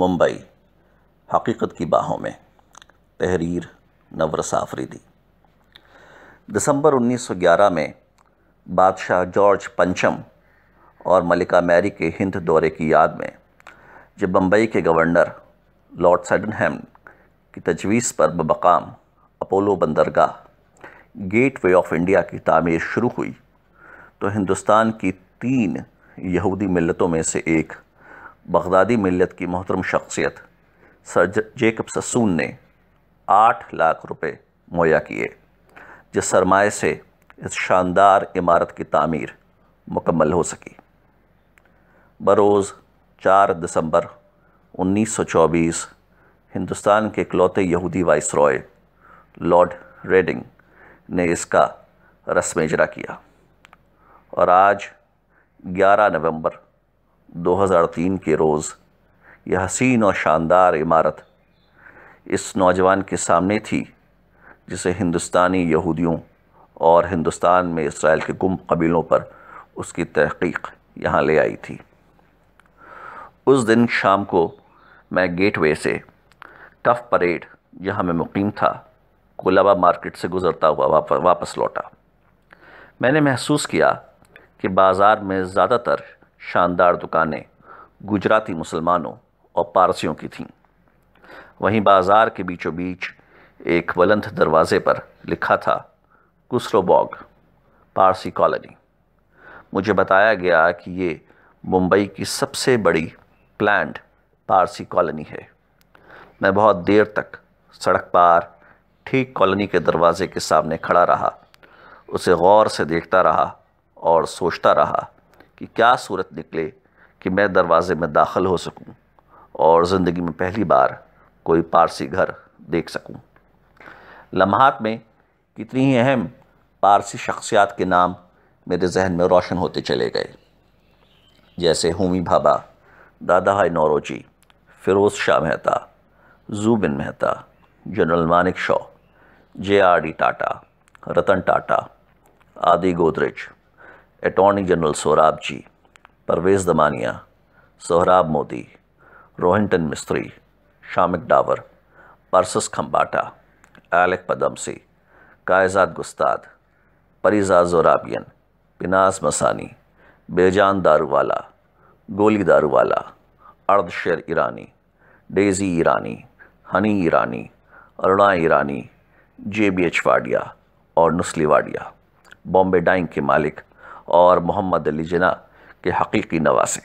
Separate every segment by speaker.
Speaker 1: मुंबई हकीकत की बाहों में तहरीर नवरसा आफरीदी दिसंबर 1911 में बादशाह जॉर्ज पंचम और मलिका मैरी के हिंद दौरे की याद में जब बम्बई के गवर्नर लॉर्ड सडनहैम की तजवीज़ पर बकाम अपोलो बंदरगाह गेट वे ऑफ इंडिया की तामीर शुरू हुई तो हिंदुस्तान की तीन यहूदी मिलतों में से एक बगदादी मिलत की मोहतरम शख्सियत सर जेकब ससून ने आठ लाख रुपये मुहैया किए जिस सरमाए से इस शानदार इमारत की तमीर मुकम्मल हो सकी बरोज़ चार दिसंबर 1924 हिंदुस्तान के इकलौते यहूदी वाइस रॉय लॉर्ड रेडिंग ने इसका रस्म इजरा किया और आज 11 नवंबर 2003 के रोज़ यह हसीन और शानदार इमारत इस नौजवान के सामने थी जिसे हिंदुस्तानी यहूदियों और हिंदुस्तान में इसराइल के गुम कबीलों पर उसकी तहकीक यहाँ ले आई थी उस दिन शाम को मैं गेटवे से टफ परेड जहाँ मैं मुकीम था कोलाबा मार्केट से गुज़रता हुआ वापस लौटा मैंने महसूस किया कि बाज़ार में ज़्यादातर शानदार दुकानें गुजराती मुसलमानों और पारसियों की थीं वहीं बाज़ार के बीचों बीच एक बुलंद दरवाज़े पर लिखा था कुसरोबॉग पारसी कॉलोनी मुझे बताया गया कि ये मुंबई की सबसे बड़ी प्लान्ड पारसी कॉलोनी है मैं बहुत देर तक सड़क पार ठीक कॉलोनी के दरवाज़े के सामने खड़ा रहा उसे गौर से देखता रहा और सोचता रहा कि क्या सूरत निकले कि मैं दरवाज़े में दाखिल हो सकूं और ज़िंदगी में पहली बार कोई पारसी घर देख सकूं। लम्हात में कितनी ही अहम पारसी शख्सियात के नाम मेरे जहन में रोशन होते चले गए जैसे Homi Bhabha Dadabhai Naoroji Firoz Shah Mehta Zubin Mehta general Manekshaw J R D Tata Ratan Tata Adi Godrej attorney general Sorabjee Parvez Damania Sohrab Modi Rohinton Mistry Shiamak Davar Persis Khambatta Alyque Padamsee Kaizad Gustad Perizaad Zorabian पिनास Masani Bejan Daruwalla Goli Daruwalla Ardeshir Irani Daisy Irani Honey Irani Aruna Irani J B H Wadia और नुस्ली वाडिया बॉम्बे डाइंग के मालिक और मोहम्मद अली जना के हकीकी नवासे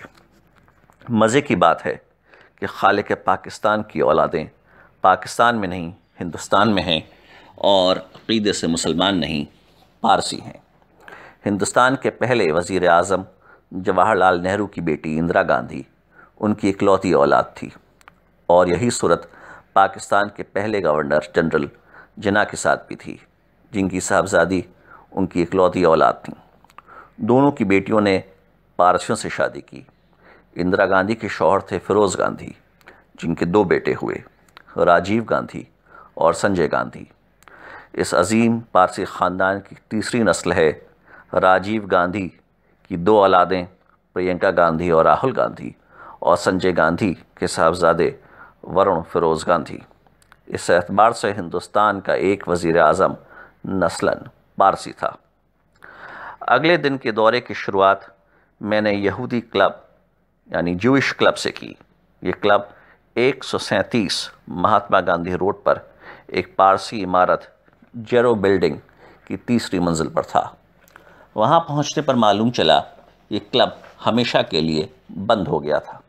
Speaker 1: मज़े की बात है कि खाल के पाकिस्तान की औलादें पाकिस्तान में नहीं हिंदुस्तान में हैं और अक़ीदे से मुसलमान नहीं पारसी हैं हिंदुस्तान के पहले वज़ी अजम जवाहरलाल नेहरू की बेटी इंदिरा गांधी उनकी इकलौती औलाद थी और यही सूरत पाकिस्तान के पहले गवर्नर जनरल जना के साथ भी थी जिनकी साहबजादी उनकी इकलौती औलाद थी दोनों की बेटियों ने पारसियों से शादी की इंदिरा गांधी के शौहर थे फिरोज़ गांधी जिनके दो बेटे हुए राजीव गांधी और संजय गांधी इस अजीम पारसी ख़ानदान की तीसरी नस्ल है राजीव गांधी की दो औलादें प्रियंका गांधी और राहुल गांधी और संजय गांधी के साहबजादे वरुण फिरोज़ गांधी इस एतबार से हिंदुस्तान का एक वज़ी अजम नस्लन पारसी था अगले दिन के दौरे की शुरुआत मैंने यहूदी क्लब यानी जूश क्लब से की ये क्लब एक महात्मा गांधी रोड पर एक पारसी इमारत जेरो बिल्डिंग की तीसरी मंजिल पर था वहाँ पहुँचने पर मालूम चला ये क्लब हमेशा के लिए बंद हो गया था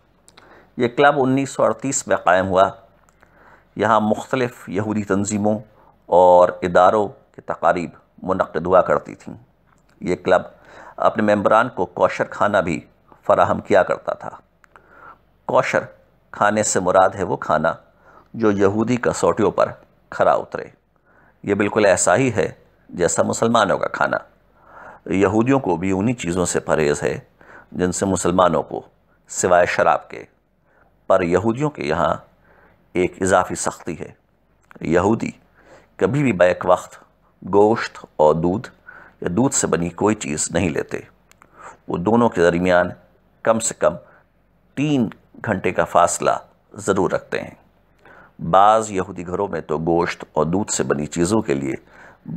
Speaker 1: ये क्लब 1938 में कायम हुआ यहाँ मुख्तलफ़ यहूदी तंजीमों और इदारों की तकारीब मनद हुआ करती थीं ये क्लब अपने मेम्बरान को कौशर खाना भी फराहम किया करता था कौशर खाने से मुराद है वो खाना जो यहूदी कसौटियों पर खरा उतरे ये बिल्कुल ऐसा ही है जैसा मुसलमानों का खाना यहूदियों को भी उन्हीं चीज़ों से परहेज़ है जिनसे मुसलमानों को सिवाय शराब के पर यहूदियों के यहाँ एक इजाफी सख्ती है यहूदी कभी भी बैक वक्त गोश्त और दूध या दूध से बनी कोई चीज़ नहीं लेते वो दोनों के दरमियान कम से कम तीन घंटे का फासला ज़रूर रखते हैं बाज़ यहूदी घरों में तो गोश्त और दूध से बनी चीज़ों के लिए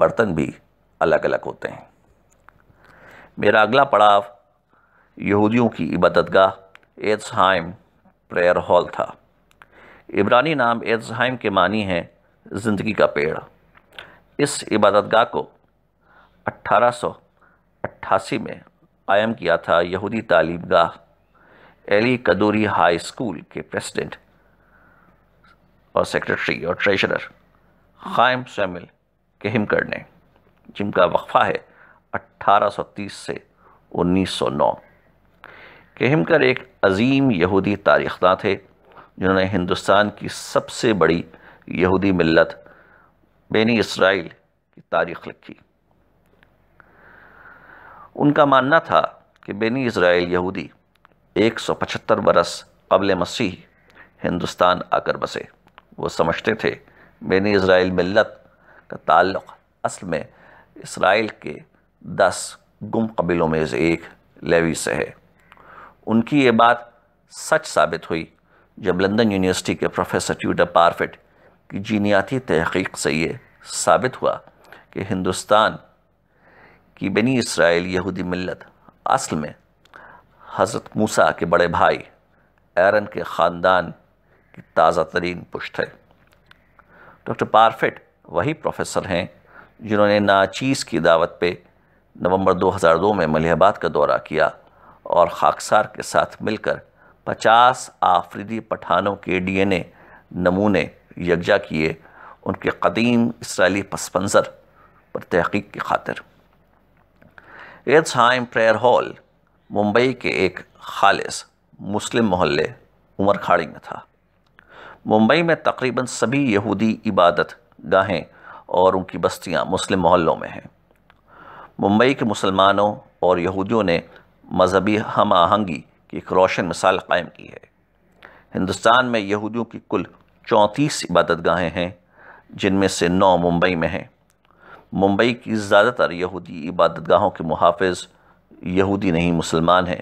Speaker 1: बर्तन भी अलग अलग होते हैं मेरा अगला पड़ाव यहूदियों की इबादतगाह एड्सहाइम प्रेयर हॉल था इब्रानी नाम एड्सहाइम के मानी है ज़िंदगी का पेड़ इस इबादतगाह को 1888 में कायम किया था यहूदी तालीम गाह एली कदूरी हाई स्कूल के प्रेसिडेंट और सेक्रेटरी और ट्रेजरर ख़ायम शमिल केहमकर ने जिनका वक्फा है 1830 से 1909 केहमकर एक अजीम यहूदी तारीखदा थे जिन्होंने हिंदुस्तान की सबसे बड़ी यहूदी मिलत बेनी इसराइल की तारीख लिखी उनका मानना था कि बेनी इसराइल यहूदी 175 बरस कबल मसीह हिंदुस्तान आकर बसे वो समझते थे बेनी इसराइल मिलत का ताल्लुक़ असल में इसराइल के दस गुम कबीलों में से एक लेवी से है उनकी ये बात सच साबित हुई जब लंदन यूनिवर्सिटी के प्रोफेसर ट्यूडर पारफिट की जीनियाती तहकीक से ये साबित हुआ कि हिंदुस्तान कि बनी इसराइल यहूदी मिलत असल में हज़रत मूसा के बड़े भाई एरन के ख़ानदान की ताज़ा तरीन पुष्ट है डॉक्टर पारफेट वही प्रोफेसर हैं जिन्होंने नाचीज़ की दावत पे नवंबर 2002 में मलिहाबाद का दौरा किया और खाकसार के साथ मिलकर 50 आफरीदी पठानों के डीएनए नमूने यकजा किए उनके कदीम इसराइली पसपंजर पर तहकीक की खातिर एज प्रेयर हॉल मुंबई के एक खालिस मुस्लिम मोहल्ले उमर खाड़ी में था मुंबई में तकरीबन सभी यहूदी इबादत गाहें और उनकी बस्तियां मुस्लिम मोहल्लों में हैं मुंबई के मुसलमानों और यहूदियों ने मजहबी हम आहंगी की एक रोशन मिसाल कायम की है हिंदुस्तान में यहूदियों की कुल चौंतीस इबादत गाहें हैं जिनमें से नौ मुंबई में हैं मुंबई की ज़्यादातर यहूदी इबादत गाहों के मुहाफ़ यहूदी नहीं मुसलमान हैं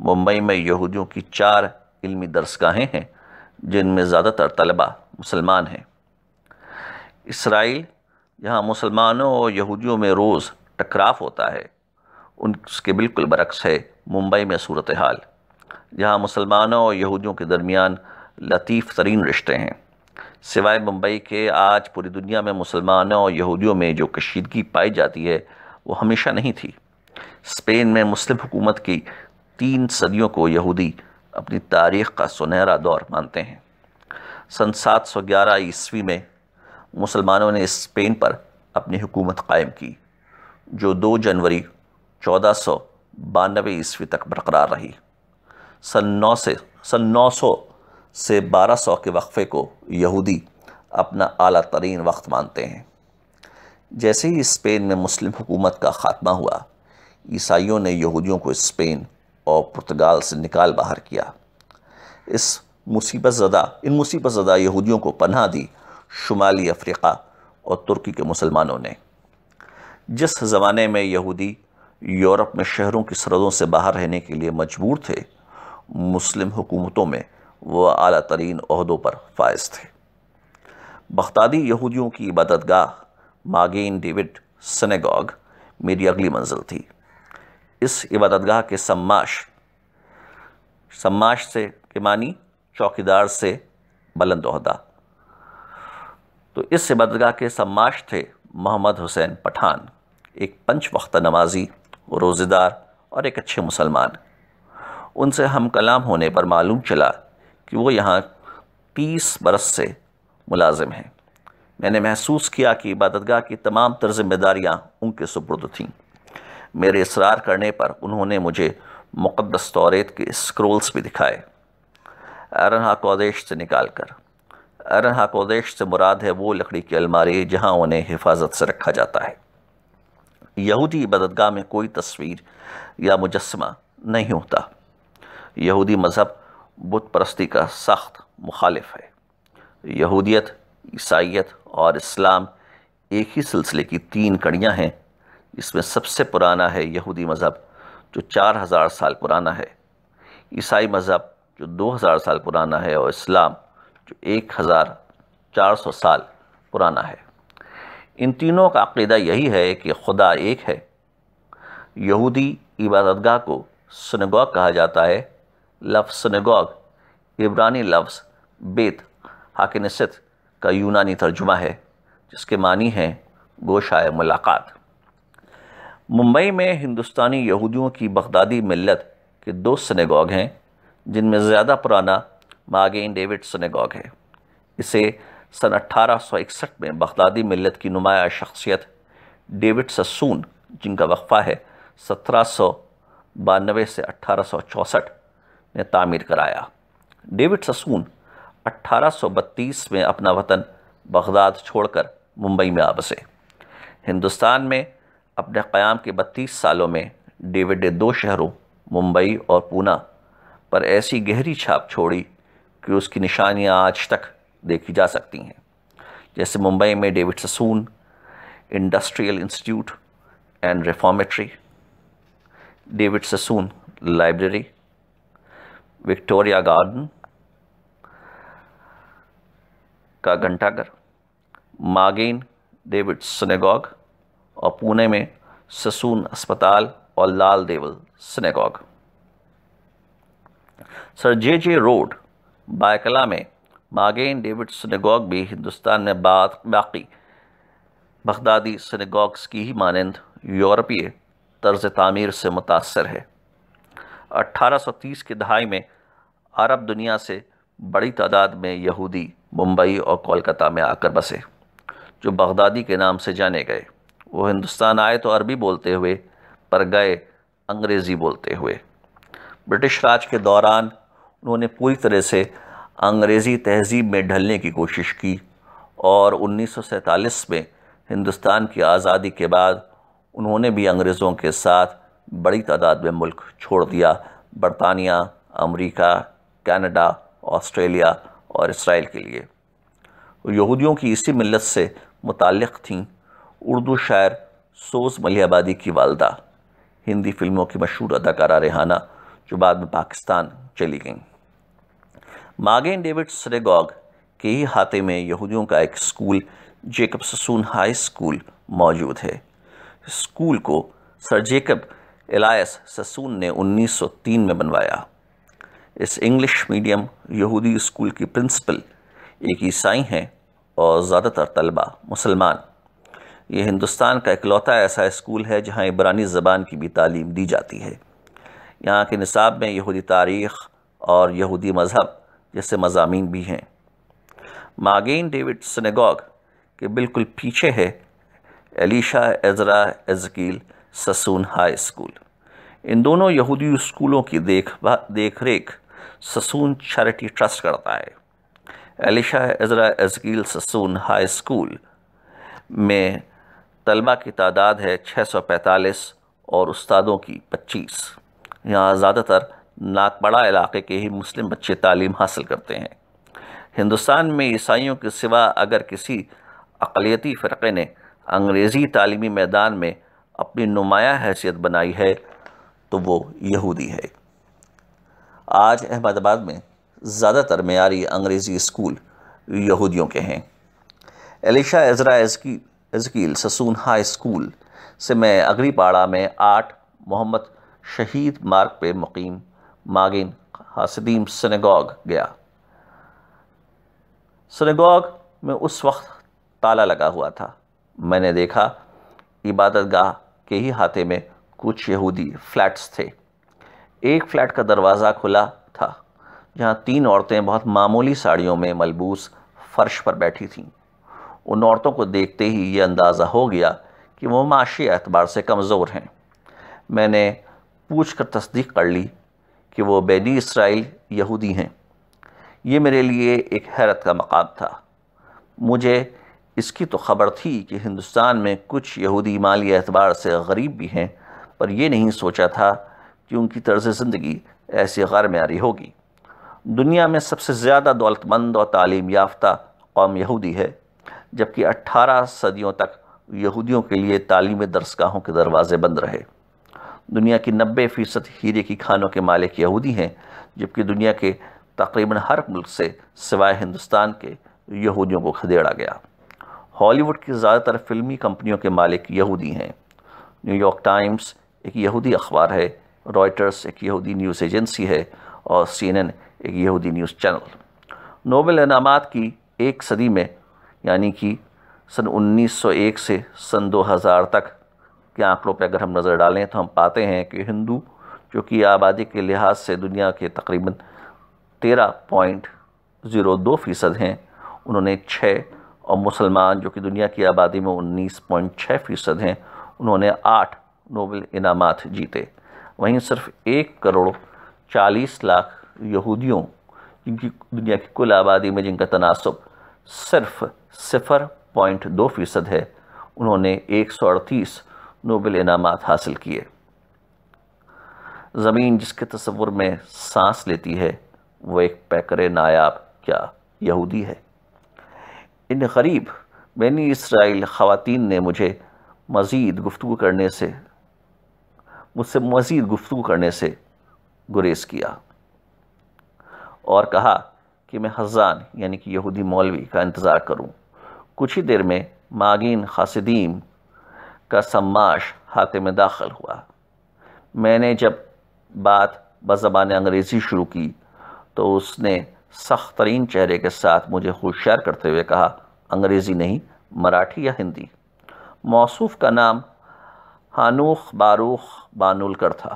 Speaker 1: मुंबई में यहूदियों की चार इल्मी दरसगाहें हैं जिनमें ज़्यादातर तलबा मुसलमान हैं इसराइल जहाँ मुसलमानों और यहूदियों में रोज़ टकराव होता है उनके बिल्कुल बरक्स है मुंबई में सूरत हाल जहाँ मुसलमानों और यहूदियों के दरमियान लतीफ़ तरीन रिश्ते हैं सिवाय मुंबई के आज पूरी दुनिया में मुसलमानों और यहूदियों में जो कशीदगी पाई जाती है वो हमेशा नहीं थी स्पेन में मुस्लिम हुकूमत की तीन सदियों को यहूदी अपनी तारीख का सुनहरा दौर मानते हैं सन 711 ईस्वी में मुसलमानों ने स्पेन पर अपनी हुकूमत कायम की जो 2 जनवरी चौदह सौ बानवे ईस्वी तक बरकरार रही सन नौ से सन नौ सौ से 1200 के वक्फ़े को यहूदी अपना अली तरीन वक्त मानते हैं जैसे ही स्पेन में मुस्लिम हुकूमत का ख़ात्मा हुआ ईसाइयों ने यहूदियों को स्पेन और पुर्तगाल से निकाल बाहर किया इस मुसीबत ज़दा इन मुसीबत ज़दा यहूदियों को पनाह दी शुमाली अफ्रीका और तुर्की के मुसलमानों ने जिस ज़माने में यहूदी यूरोप में शहरों की सरहदों से बाहर रहने के लिए मजबूर थे मुस्लिम हुकूमतों में वह अली तरीन अहदों पर फायज थे बख्तादी यहूदियों की इबादतगाह मागेन डेविड सनेगॉग मेरी अगली मंजिल थी इस इबादतगाह के सम्माश सम्माश से के मानी चौकीदार से बुलंद अहदा तो इस इबादतगाह के सम्माश थे मोहम्मद हुसैन पठान एक पंच वक्त नमाजी रोज़ेदार और एक अच्छे मुसलमान उनसे हम कलाम होने पर मालूम चला कि वो यहाँ तीस बरस से मुलाजिम हैं मैंने महसूस किया कि इबादतगाह की तमाम तर जिम्मेदारियाँ उनके सुपुर्द थीं मेरे इसरार करने पर उन्होंने मुझे मुक़दस तौरेत के स्क्रोल्स भी दिखाए अरहा कोदेश से निकाल कर अरहा कोदेश से मुराद है वो लकड़ी की अलमारी जहाँ उन्हें हिफाजत से रखा जाता है यहूदी इबादतगाह में कोई तस्वीर या मुजस्मा नहीं होता यहूदी मज़हब बुत परस्ती का सख्त मुखालिफ है यहूदियत ईसाइत और इस्लाम एक ही सिलसिले की तीन कड़ियाँ हैं इसमें सबसे पुराना है यहूदी मज़हब जो चार हज़ार साल पुराना है ईसाई मज़हब जो दो हज़ार साल पुराना है और इस्लाम जो एक हज़ार चार सौ साल पुराना है इन तीनों का अकदा यही है कि खुदा एक है यहूदी इबादतगाह को सनगौ कहा जाता है लफ्स सनेगॉग इब्रानी लफ्स बेत हाकिनसत का यूनानी तर्जुमा है जिसके मानी हैं गोशाए मुलाकात मुंबई में हिंदुस्तानी यहूदियों की बगदादी मिलत के दो सनेगॉग हैं जिनमें ज़्यादा पुराना मागेन डेविड सनेगॉग है इसे सन 1861 में बगदादी मिलत की नुमाया शख्सियत डेविड ससून जिनका वक्फ़ा है सत्रह सौ बानवे से अट्ठारह सौ चौंसठ ने तामीर कराया डेविड ससून 1832 में अपना वतन बगदाद छोड़कर मुंबई में आ बसे हिंदुस्तान में अपने क़्याम के 32 सालों में डेविड ने दो शहरों मुंबई और पूना पर ऐसी गहरी छाप छोड़ी कि उसकी निशानियां आज तक देखी जा सकती हैं जैसे मुंबई में David Sassoon industrial institute and reformatory David Sassoon library Victoria garden का घंटाघर मागेन डेविड स्नेगॉग और पुणे में ससून अस्पताल और लाल देवल स्नेगॉग सर जे जे रोड बायकला में मागेन डेविड सनेगॉग भी हिंदुस्तान में बाकी बगदादी सिनेगॉग्स की ही मानंद यूरोपीय तर्ज तामीर से मुतासर है 1830 की दहाई में अरब दुनिया से बड़ी तादाद में यहूदी मुंबई और कोलकाता में आकर बसे जो बगदादी के नाम से जाने गए वो हिंदुस्तान आए तो अरबी बोलते हुए पर गए अंग्रेज़ी बोलते हुए ब्रिटिश राज के दौरान उन्होंने पूरी तरह से अंग्रेज़ी तहजीब में ढलने की कोशिश की और 1947 में हिंदुस्तान की आज़ादी के बाद उन्होंने भी अंग्रेज़ों के साथ बड़ी तादाद में मुल्क छोड़ दिया बरतानिया अमेरिका कनाडा ऑस्ट्रेलिया और इसराइल के लिए यहूदियों की इसी मिलत से मुतक़ थीं उर्दू शायर सोज मलियाबादी की वालदा हिंदी फिल्मों की मशहूर अदाकारा रेहाना जो बाद में पाकिस्तान चली गईं मागेन डेविड सरेगॉग के ही हाथे में यहूदियों का एक school Jacob Sassoon high school मौजूद है स्कूल को सर जेकब एलायस ससून ने 1903 में बनवाया इस इंग्लिश मीडियम यहूदी स्कूल की प्रिंसिपल एक ईसाई हैं और ज़्यादातर तलबा मुसलमान ये हिंदुस्तान का इकलौता ऐसा स्कूल है जहाँ इबरानी ज़बान की भी तालीम दी जाती है यहाँ के निसाब में यहूदी तारीख़ और यहूदी मज़हब जैसे मजामी भी हैं मागेन डेविड सनेगॉग के बिल्कुल पीछे है Elisha Ezra Ezekiel Sassoon high school इन दोनों यहूदी स्कूलों की देख देख रेख ससून चैरिटी ट्रस्ट करता है Elisha Ezra Ezekiel Sassoon high school में तलबा की तादाद है 645 और उस्तादों की 25 यहाँ ज़्यादातर नाकबड़ा इलाके के ही मुस्लिम बच्चे तालीम हासिल करते हैं हिंदुस्तान में ईसाइयों के सिवा अगर किसी अकलीती फ़रक़े ने अंग्रेज़ी तालीमी मैदान में अपनी नुमाया हैसियत बनाई है तो वो यहूदी है आज अहमदाबाद में ज़्यादातर मैारी अंग्रेज़ी स्कूल यहूदियों के हैं एलिशा एजरा एजकी एजकील ससून हाई स्कूल से मैं अगरीपाड़ा में आठ मोहम्मद शहीद मार्ग पे मुकीम मागिन हासदीम सनेगॉग गया सनेगॉग में उस वक्त ताला लगा हुआ था मैंने देखा इबादत गाह के ही हाथे में कुछ यहूदी फ्लैट्स थे एक फ्लैट का दरवाज़ा खुला था जहाँ तीन औरतें बहुत मामूली साड़ियों में मलबूस फर्श पर बैठी थीं उन औरतों को देखते ही ये अंदाज़ा हो गया कि वो माशी एतबार से कमज़ोर हैं मैंने पूछ कर तस्दीक कर ली कि वो बैनी इसराइल यहूदी हैं ये मेरे लिए एक हैरत का मकाम था मुझे इसकी तो ख़बर थी कि हिंदुस्तान में कुछ यहूदी माली एतबार से गरीब भी हैं पर यह नहीं सोचा था कि उनकी तर्ज ज़िंदगी ऐसी गैर मैारी होगी दुनिया में सबसे ज़्यादा दौलतमंद और तालीम याफ्ता कौम यहूदी है जबकि अट्ठारह सदियों तक यहूदियों के लिए तालीम दरसगाहों के दरवाज़े बंद रहे दुनिया की नब्बे फ़ीसद हीरे की खानों के मालिक यहूदी हैं जबकि दुनिया के तकरीबन हर मुल्क से सिवाय हिंदुस्तान के यहूदियों को खदेड़ा गया हॉलीवुड की ज़्यादातर फिल्मी कंपनियों के मालिक यहूदी हैं न्यूयॉर्क टाइम्स एक यहूदी अखबार है रॉयटर्स एक यहूदी न्यूज़ एजेंसी है और सी एक यहूदी न्यूज़ चैनल नोबल इनाम की एक सदी में यानी कि सन 1901 से सन 2000 तक के आंकड़ों पर अगर हम नज़र डालें तो हम पाते हैं कि हिंदू जो कि आबादी के लिहाज से दुनिया के तकरीबन तेरह पॉइंट ज़ीरो दो फ़ीसद हैं उन्होंने छः और मुसलमान जो कि दुनिया की आबादी में उन्नीस पॉइंट छः फ़ीसद हैं उन्होंने आठ नोबल इनाम जीते वहीं सिर्फ एक करोड़ चालीस लाख यहूदियों जिनकी दुनिया की कुल आबादी में जिनका तनासब सिर्फ सिफर पॉइंट दो फ़ीसद है उन्होंने एक सौ अड़तीस नोबल इनाम हासिल किए ज़मीन जिसके तस्वुर में सांस लेती है वह एक पैकर नायाब क्या यहूदी है इन गरीब बनी इसराइल ख़वातीन ने मुझे मज़ीद गुफ्तु करने से मुझसे मज़ीद गुफ्तु करने से गुरेज किया और कहा कि मैं हज़ान यानी कि यहूदी मौलवी का इंतज़ार करूं। कुछ ही देर में मागिन खासदीम का सम्माश हाथे में दाखिल हुआ मैंने जब बात बज़बान अंग्रेज़ी शुरू की तो उसने सख्त तरीन चेहरे के साथ मुझे होशियार करते हुए कहा अंग्रेज़ी नहीं मराठी या हिंदी मौसूफ का नाम हानूख बारूख बानुलकर था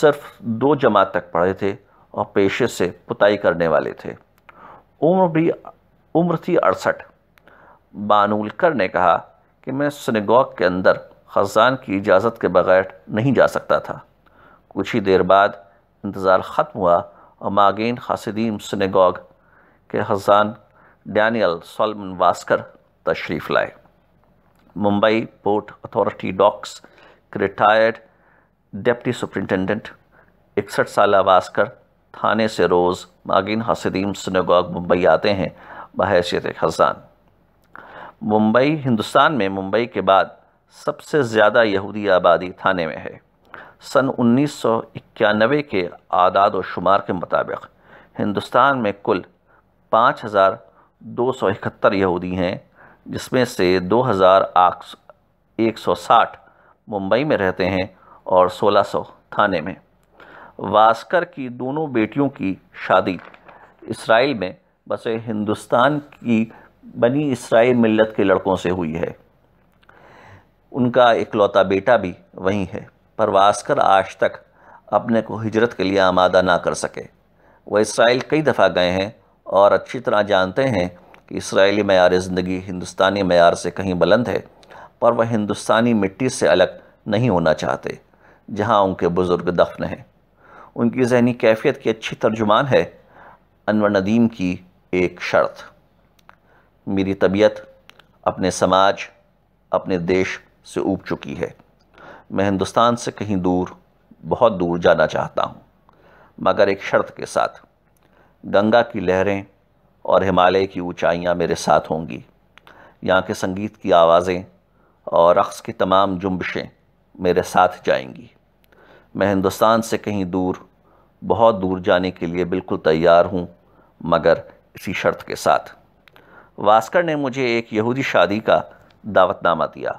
Speaker 1: सिर्फ दो जमात तक पढ़े थे और पेशे से पुताई करने वाले थे उम्र भी उम्र थी अड़सठ बानुलकर ने कहा कि मैं सनेगॉग के अंदर खजान की इजाज़त के बगैर नहीं जा सकता था कुछ ही देर बाद इंतज़ार ख़त्म हुआ और मागेन खासदीम सनेगॉग के खजान डैनियल सलमन वास्कर तशरीफ़ लाए Mumbai Port Authority Docks के रिटायर्ड डिप्टी सुप्रिंटेंडेंट इकसठ साल वास्कर थाने से रोज़ मागिन हसदीम सनेगॉग मुंबई आते हैं बहसीत खजान मुंबई हिंदुस्तान में मुंबई के बाद सबसे ज़्यादा यहूदी आबादी थाने में है सन 1991 के आदाद और शुमार के मुताबिक हिंदुस्तान में कुल पाँच हज़ार दो सौ इकहत्तर यहूदी हैं जिसमें से 2,160 मुंबई में रहते हैं और 1600 थाने में वास्कर की दोनों बेटियों की शादी इसराइल में बसे हिंदुस्तान की बनी इसराइल मिल्लत के लड़कों से हुई है उनका इकलौता बेटा भी वहीं है पर वास्कर आज तक अपने को हिजरत के लिए आमादा ना कर सके वह इसराइल कई दफ़ा गए हैं और अच्छी तरह जानते हैं इसराइली मैार ज़िंदगी हिंदुस्तानी मैार से कहीं बुलंद है पर वह हिंदुस्तानी मिट्टी से अलग नहीं होना चाहते जहाँ उनके बुज़ुर्ग दफन हैं उनकी जहनी कैफियत की अच्छी तर्जुमान है अनवर नदीम की एक शर्त मेरी तबीयत अपने समाज अपने देश से ऊब चुकी है मैं हिंदुस्तान से कहीं दूर बहुत दूर जाना चाहता हूँ मगर एक शर्त के साथ गंगा की लहरें और हिमालय की ऊंचाइयां मेरे साथ होंगी यहाँ के संगीत की आवाज़ें और रक़्स की तमाम जुम्बशें मेरे साथ जाएंगी मैं हिंदुस्तान से कहीं दूर बहुत दूर जाने के लिए बिल्कुल तैयार हूँ मगर इसी शर्त के साथ वास्कर ने मुझे एक यहूदी शादी का दावतनामा दिया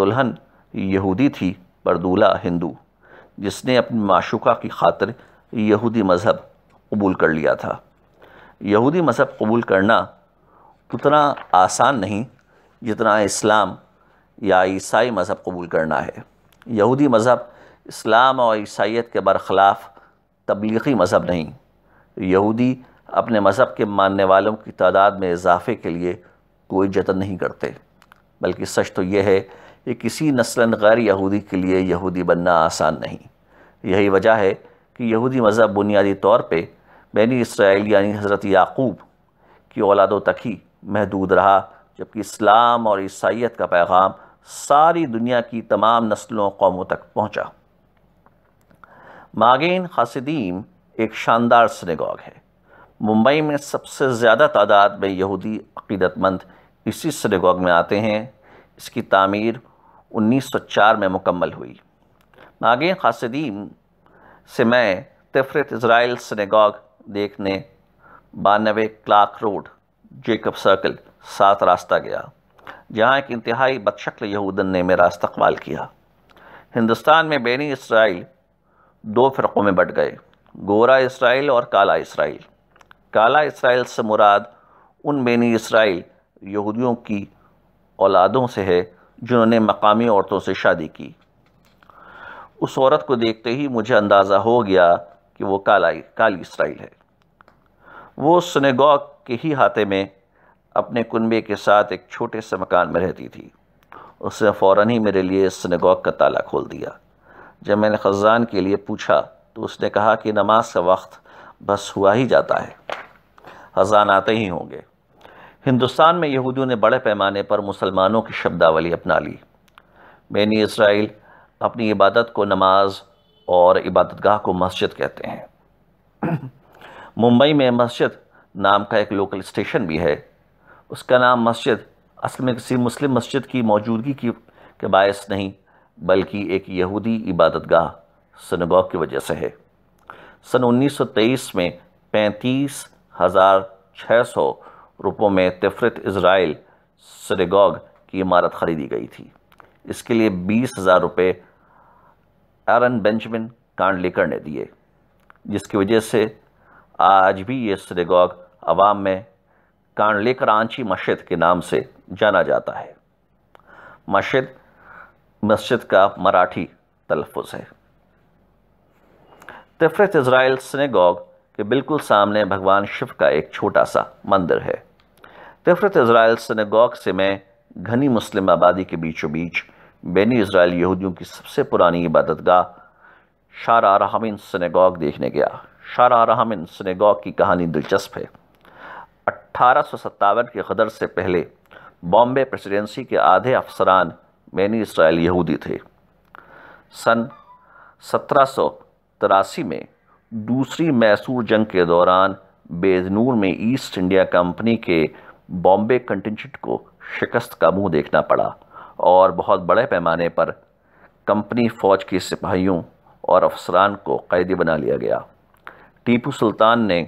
Speaker 1: दुल्हन यहूदी थी पर दूल्हा हिंदू जिसने अपनी माशुका की खातिर यहूदी मज़हब कबूल कर लिया था यहूदी मज़हब कबूल करना उतना आसान नहीं जितना इस्लाम या ईसाई मज़हब कबूल करना है यहूदी मज़हब इस्लाम और ईसाइत के बरखिलाफ तबलीगी मज़हब नहीं यहूदी अपने मज़हब के मानने वालों की तादाद में इजाफे के लिए कोई जतन नहीं करते बल्कि सच तो यह है कि किसी नस्ल गैर यहूदी के लिए यहूदी बनना आसान नहीं यही वजह है कि यहूदी मज़हब बुनियादी तौर पर बनी इसराइल यानी हज़रत याकूब की औलादों तक ही महदूद रहा जबकि इस्लाम और ईसाइत का पैगाम सारी दुनिया की तमाम नस्लों कौमों तक पहुँचा मागेन खासदीम एक शानदार सनेगॉग है मुंबई में सबसे ज़्यादा तादाद में यहूदी अकीदतमंद इसी सनेगॉग में आते हैं इसकी तामीर 1904 में मुकम्मल हुई मागेन खासदीम से मैं तफरत इसराइल सनेगॉग देखने बानवे क्लाक रोड जेकब सर्कल सात रास्ता गया जहाँ एक इंतहाई बदशक्ल यहूदन ने मेरा इस्तकबाल किया हिंदुस्तान में बैनी इसराइल दो फ़िरक़ों में बट गए गोरा इसराइल और काला इसराइल काला इसराइल से मुराद उन बैनी इसराइल यहूदियों की औलादों से है जिन्होंने मकामी औरतों से शादी की उस औरत को देखते ही मुझे अंदाज़ा हो गया कि वो काला काली इसराइल है वो सनेगॉक के ही हाथे में अपने कुनबे के साथ एक छोटे से मकान में रहती थी उसने फ़ौर ही मेरे लिए सनेगॉक का ताला खोल दिया जब मैंने ख़जान के लिए पूछा तो उसने कहा कि नमाज का वक्त बस हुआ ही जाता है खजान आते ही होंगे हिंदुस्तान में यहूदियों ने बड़े पैमाने पर मुसलमानों की शब्दावली अपना ली बनी इसराइल अपनी इबादत को नमाज और इबादतगाह को मस्जिद कहते हैं मुंबई में मस्जिद नाम का एक लोकल स्टेशन भी है उसका नाम मस्जिद असल में किसी मुस्लिम मस्जिद की मौजूदगी की के बायस नहीं बल्कि एक यहूदी इबादतगाह सनबॉग की वजह से है सन 1923 में पैंतीस हज़ार छः सौ रुपयों में तफरत इसराइल सनेगॉग की इमारत ख़रीदी गई थी इसके लिए बीस हज़ार रुपये एरन कांड लेकर ने दिए जिसकी वजह से आज भी ये सिनेगॉग आवाम में लेकर आंची मस्जिद के नाम से जाना जाता है मस्जिद मस्जिद का मराठी तलफ़ है तफरत इसराइल सिनेगॉग के बिल्कुल सामने भगवान शिव का एक छोटा सा मंदिर है तफरत इसराइल सिनेगॉग से मैं घनी मुस्लिम आबादी के बीचों बीच बेनी इसराइल यहूदियों की सबसे पुरानी इबादत गाह शार आरहमिन सनेगॉग देखने गया शार आरहमिन सनेगॉग की कहानी दिलचस्प है अट्ठारह के कदर से पहले बॉम्बे प्रेसिडेंसी के आधे अफसरान बेनी इसराइल यहूदी थे सन सत्रह में दूसरी मैसूर जंग के दौरान बेजनूर में ईस्ट इंडिया कंपनी के बॉम्बे कंटिजेंट को शिकस्त का मुंह देखना पड़ा और बहुत बड़े पैमाने पर कंपनी फ़ौज के सिपाहियों और अफसरान को कैदी बना लिया गया टीपू सुल्तान ने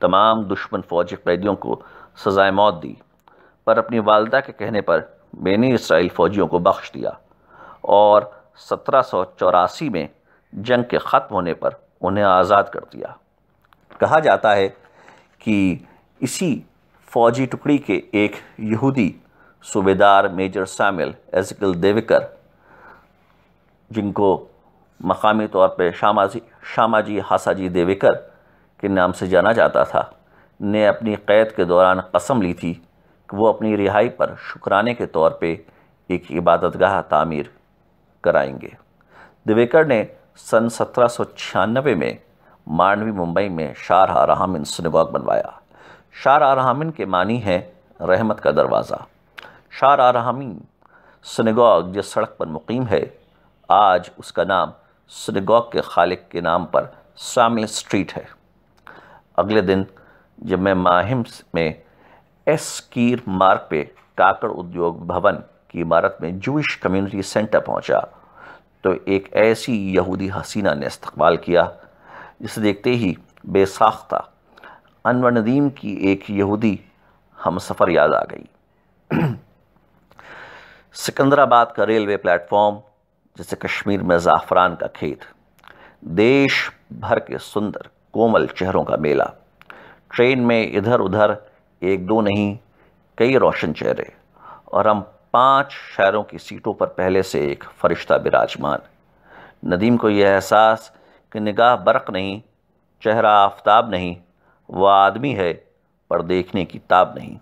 Speaker 1: तमाम दुश्मन फौजी कैदियों को सजाए मौत दी पर अपनी वालदा के कहने पर बेनी इसराइल फौजियों को बख्श दिया और सत्रह सौ चौरासी में जंग के ख़त्म होने पर उन्हें आज़ाद कर दिया कहा जाता है कि इसी फौजी टुकड़ी के एक यहूदी सूबेदार मेजर शामिल एजिकल देविकर जिनको मकामी तौर पर शामाजी शामाजी हासाजी देविकर के नाम से जाना जाता था ने अपनी क़ैद के दौरान कसम ली थी कि वो अपनी रिहाई पर शुक्राने के तौर पे एक इबादत गाह तामीर कराएंगे देवेकर ने सन सत्रह में मांडवी मुंबई में शार आरहामिन सिनेगॉग बनवाया शार आरहामिन के मानी हैं रहमत का दरवाज़ा शार आरहमी जिस सड़क पर मुकीम है आज उसका नाम सनगॉग के खालिक के नाम पर सामिल स्ट्रीट है अगले दिन जब मैं माहिम में एस कीर मार्ग पे काकड़ उद्योग भवन की इमारत में जूश कम्युनिटी सेंटर पहुंचा तो एक ऐसी यहूदी हसीना ने इस्तकबाल किया जिसे देखते ही बेसाख्ता अनवर नदीम की एक यहूदी हम सफ़र याद आ गई सिकंदराबाद का रेलवे प्लेटफॉर्म जैसे कश्मीर में ज़ाफ़रान का खेत देश भर के सुंदर कोमल चेहरों का मेला ट्रेन में इधर उधर एक दो नहीं कई रोशन चेहरे और हम पांच शहरों की सीटों पर पहले से एक फरिश्ता विराजमान नदीम को यह एहसास कि निगाह बरक नहीं चेहरा आफ्ताब नहीं वह आदमी है पर देखने की ताब नहीं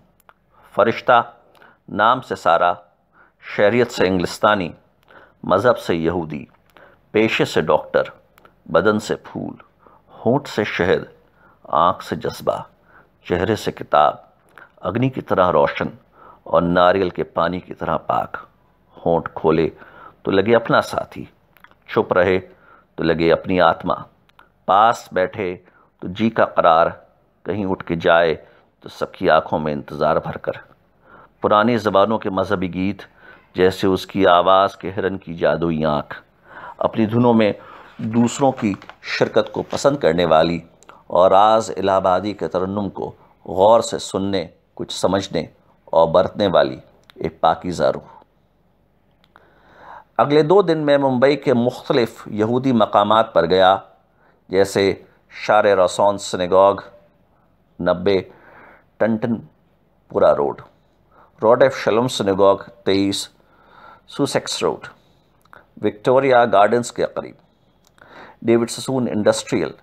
Speaker 1: फरिश्ता नाम से सारा शरीयत से इंग्लिस्तानी मज़हब से यहूदी पेशे से डॉक्टर बदन से फूल होंठ से शहद आँख से जज्बा चेहरे से किताब अग्नि की तरह रोशन और नारियल के पानी की तरह पाक होंठ खोले तो लगे अपना साथी छुप रहे तो लगे अपनी आत्मा पास बैठे तो जी का करार कहीं उठ के जाए तो सबकी आंखों में इंतज़ार भरकर पुरानी ज़बानों के मजहबी गीत जैसे उसकी आवाज़ के हिरन की जादुई आँख अपनी धुनों में दूसरों की शिरकत को पसंद करने वाली और आज इलाहाबादी के तरन्नम को गौर से सुनने कुछ समझने और बरतने वाली एक पाकिज़ा रूह अगले दो दिन में मुंबई के मुख्तलिफ़ यहूदी मकाम पर गया जैसे शार रसौन सनेगॉग नब्बे टनटनपुरा रोड रोड एफ शलम सनेगॉग तेईस सुसेक्स रोड विक्टोरिया गार्डन्स के करीब David Sassoon industrial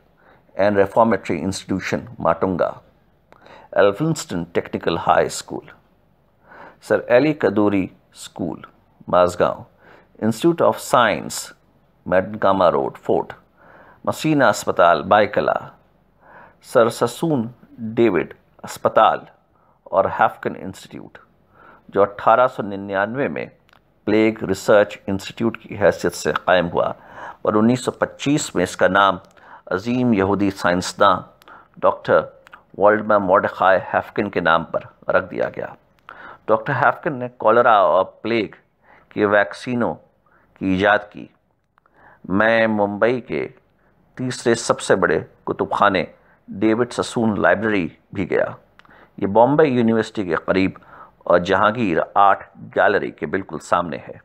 Speaker 1: and reformatory institution Matunga Elphinstone technical high school sir Elly Kadoorie school Mazgaon institute of science मैडगामा रोड फोर्ट मसीना अस्पताल बायकला सर ससून डेविड अस्पताल और हैफकन इंस्टीट्यूट जो 1899 में प्लेग रिसर्च इंस्टीट्यूट की हैसियत से कायम हुआ और 1925 में इसका नाम अजीम यहूदी साइंसदान डॉक्टर वर्ल्डमा मोडखाय हैफकिन के नाम पर रख दिया गया डॉक्टर हैफकिन ने कॉलरा और प्लेग के वैक्सीनों की ईजाद की मैं मुंबई के तीसरे सबसे बड़े कुतुब खाने डेविड ससून लाइब्रेरी भी गया ये बॉम्बे यूनिवर्सिटी के करीब और जहांगीर आर्ट गैलरी के बिल्कुल सामने है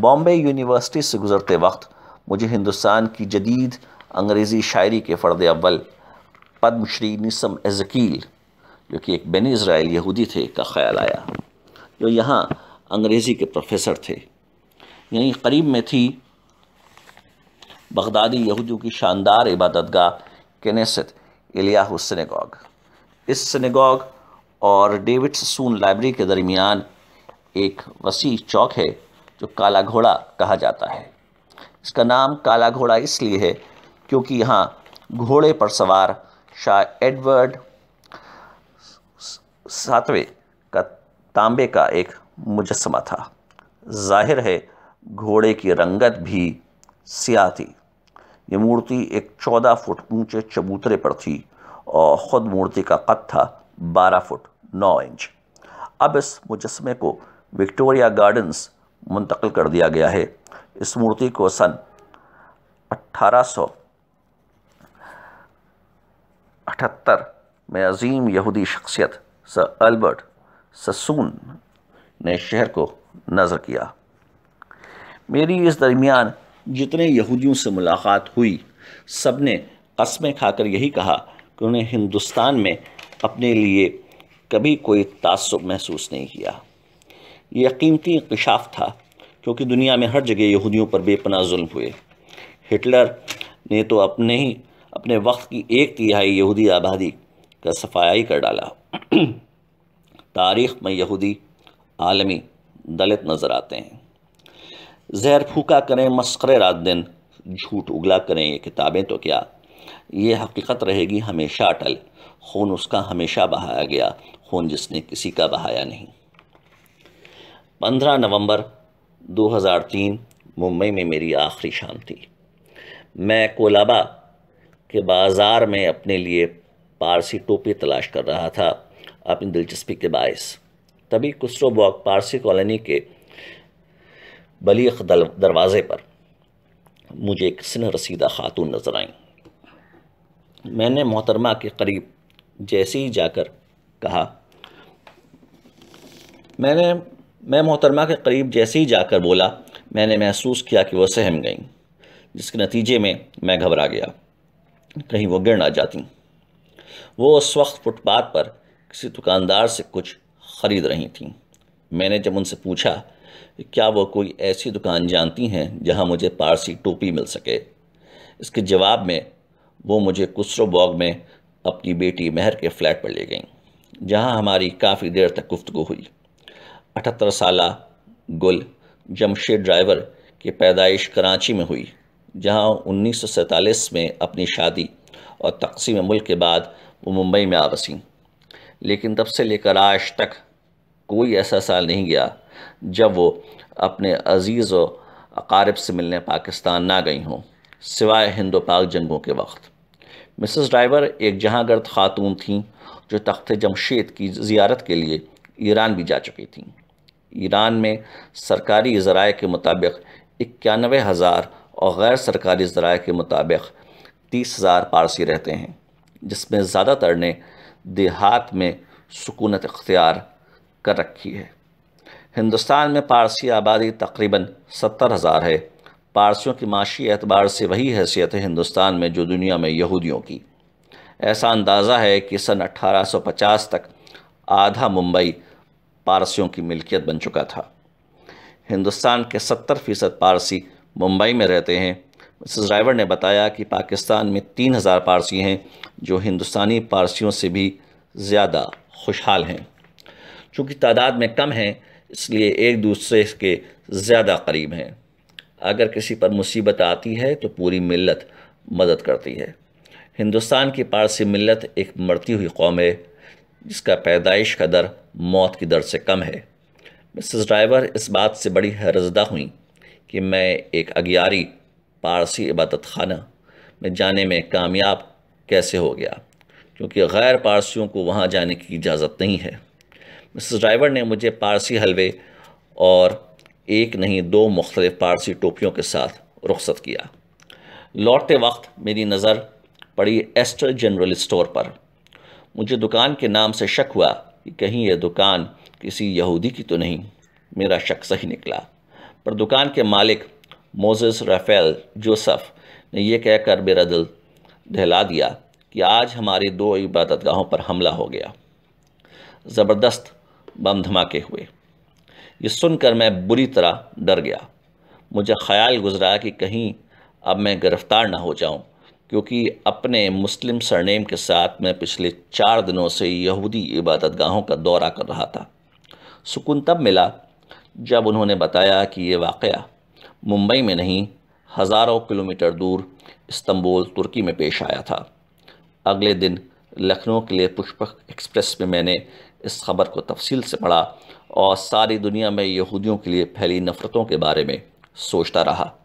Speaker 1: बॉम्बे यूनिवर्सिटी से गुज़रते वक्त मुझे हिंदुस्तान की जदीद अंग्रेज़ी शायरी के फ़र्द अव्वल पद्मश्री निसम एजकील जो कि एक बेन इसराइल यहूदी थे का ख्याल आया जो यहाँ अंग्रेज़ी के प्रोफेसर थे यहीं करीब में थी बगदादी यहूदियों की शानदार इबादतगाह गाह इलिया सिनेगॉग इस सिनेगॉग और डेविड ससून लाइब्रेरी के दरमियान एक वसी चौक है जो काला घोड़ा कहा जाता है इसका नाम काला घोड़ा इसलिए है क्योंकि यहाँ घोड़े पर सवार शाह एडवर्ड सातवें का तांबे का एक मुजस्मा था जाहिर है घोड़े की रंगत भी सियाह थी ये मूर्ति एक चौदह फुट ऊंचे चबूतरे पर थी और ख़ुद मूर्ति का कद था बारह फुट नौ इंच अब इस मुजस्मे को विक्टोरिया गार्डन्स मुंतकिल कर दिया गया है इस मूर्ति को सन 1878 में अजीम यहूदी शख्सियत सर अल्बर्ट ससून ने शहर को नज़र किया मेरी इस दरमियान जितने यहूदियों से मुलाकात हुई सब ने कस्में खाकर यही कहा कि उन्हें हिंदुस्तान में अपने लिए कभी कोई तसब महसूस नहीं किया ये कीमती इंकशाफ था क्योंकि दुनिया में हर जगह यहूदियों पर बेपना जुल्म हुए हिटलर ने तो अपने ही अपने वक्त की एक तिहाई यहूदी आबादी का सफाई कर डाला तारीख में यहूदी आलमी दलित नज़र आते हैं जहर फूका करें मस्करे रात दिन झूठ उगला करें ये किताबें तो क्या ये हकीकत रहेगी हमेशा अटल खून उसका हमेशा बहाया गया खून जिसने किसी का बहाया नहीं 15 नवंबर 2003 मुंबई में मेरी आखिरी शाम थी मैं कोलाबा के बाज़ार में अपने लिए पारसी टोपी तलाश कर रहा था अपनी दिलचस्पी के बायस तभी कुसरो ब्लॉक पारसी कॉलोनी के बलीख दरवाज़े पर मुझे एक सिन रसीदा खातून नज़र आई मैंने मोहतरमा के करीब जैसे ही जाकर कहा मैंने मैं मोहतरमा के करीब जैसे ही जाकर बोला मैंने महसूस किया कि वह सहम गईं जिसके नतीजे में मैं घबरा गया कहीं वो गिर ना जाती वो उस वक्त फुटपाथ पर किसी दुकानदार से कुछ ख़रीद रही थी मैंने जब उनसे पूछा क्या वो कोई ऐसी दुकान जानती हैं जहां मुझे पारसी टोपी मिल सके इसके जवाब में वो मुझे कुसरो बॉग में अपनी बेटी महर के फ्लैट पर ले गईं जहाँ हमारी काफ़ी देर तक गुफ्तु हुई अठहत्तर साल गुल जमशेद ड्राइवर की पैदाइश कराची में हुई जहाँ उन्नीस में अपनी शादी और तकसीम मुल्क के बाद वो मुंबई में आ बसी लेकिन तब से लेकर आज तक कोई ऐसा साल नहीं गया जब वो अपने अजीज़ व अकारब से मिलने पाकिस्तान ना गई हों सिवाय हिंदो पाक जंगों के वक्त मिसेस ड्राइवर एक जहांगर्द खातून थीं जो तख्त जमशेद की ज़ियारत के लिए ईरान भी जा चुकी थीं ईरान में सरकारी ज़रा के मुताबिक इक्यानवे हज़ार और गैर सरकारी ज़रा के मुताबिक तीस हज़ार पारसी रहते हैं जिसमें ज़्यादातर ने देहात में सुकूनत अख्तियार कर रखी है हिंदुस्तान में पारसी आबादी तकरीबन सत्तर हज़ार है पारसियों की माशी एतबार से वही हैसियत है हिंदुस्तान में जो दुनिया में यहूदियों की ऐसा अंदाज़ा है कि सन 1850 तक आधा मुंबई पारसियों की मिल्कियत बन चुका था हिंदुस्तान के 70 फ़ीसद पारसी मुंबई में रहते हैं मिस ड्राइवर ने बताया कि पाकिस्तान में 3000 पारसी हैं जो हिंदुस्तानी पारसियों से भी ज़्यादा खुशहाल हैं चूँकि तादाद में कम हैं इसलिए एक दूसरे के ज़्यादा करीब हैं अगर किसी पर मुसीबत आती है तो पूरी मिलत मदद करती है हिंदुस्तान की पारसी मिलत एक मरती हुई कौम है जिसका पैदाइश का दर मौत की दर से कम है मिसेस ड्राइवर इस बात से बड़ी हरजदा हुई कि मैं एक अगियारी पारसी इबादत खाना में जाने में कामयाब कैसे हो गया क्योंकि गैर पारसियों को वहाँ जाने की इजाज़त नहीं है मिसेस ड्राइवर ने मुझे पारसी हलवे और एक नहीं दो मुख्तलिफ पारसी टोपियों के साथ रुखसत किया लौटते वक्त मेरी नज़र पड़ी एस्टर जनरल स्टोर पर मुझे दुकान के नाम से शक हुआ कि कहीं यह दुकान किसी यहूदी की तो नहीं मेरा शक सही निकला पर दुकान के मालिक मोजेस राफेल जोसफ ने यह कह कहकर मेरा दिल दहला दिया कि आज हमारी दो इबादतगाहों पर हमला हो गया ज़बरदस्त बम धमाके हुए ये सुनकर मैं बुरी तरह डर गया मुझे ख्याल गुजरा कि कहीं अब मैं गिरफ़्तार ना हो जाऊं क्योंकि अपने मुस्लिम सरनेम के साथ मैं पिछले चार दिनों से यहूदी इबादत गाहों का दौरा कर रहा था सुकून तब मिला जब उन्होंने बताया कि ये वाक़ मुंबई में नहीं हज़ारों किलोमीटर दूर इस्तंबुल तुर्की में पेश आया था अगले दिन लखनऊ के लिए पुष्पक एक्सप्रेस में मैंने इस खबर को तफसील से पढ़ा और सारी दुनिया में यहूदियों के लिए फैली नफ़रतों के बारे में सोचता रहा